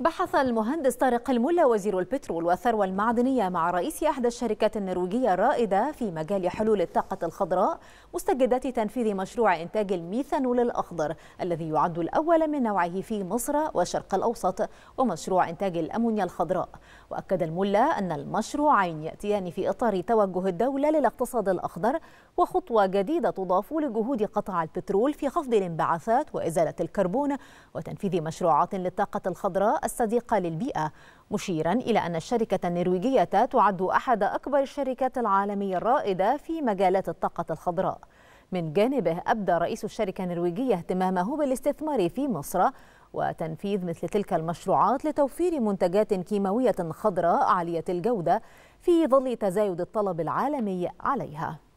بحث المهندس طارق الملا وزير البترول والثروة المعدنية مع رئيس أحدى الشركات النرويجية الرائدة في مجال حلول الطاقة الخضراء مستجدات تنفيذ مشروع إنتاج الميثانول الأخضر الذي يعد الأول من نوعه في مصر والشرق الأوسط ومشروع إنتاج الأمونيا الخضراء وأكد الملا أن المشروعين يأتيان في إطار توجه الدولة للاقتصاد الأخضر وخطوة جديدة تضاف لجهود قطاع البترول في خفض الانبعاثات وإزالة الكربون وتنفيذ مشروعات للطاقة الخضراء الصديقة للبيئة مشيرا إلى أن الشركة النرويجية تعد أحد أكبر الشركات العالمية الرائدة في مجالات الطاقة الخضراء من جانبه أبدى رئيس الشركة النرويجية اهتمامه بالاستثمار في مصر وتنفيذ مثل تلك المشروعات لتوفير منتجات كيماوية خضراء عالية الجودة في ظل تزايد الطلب العالمي عليها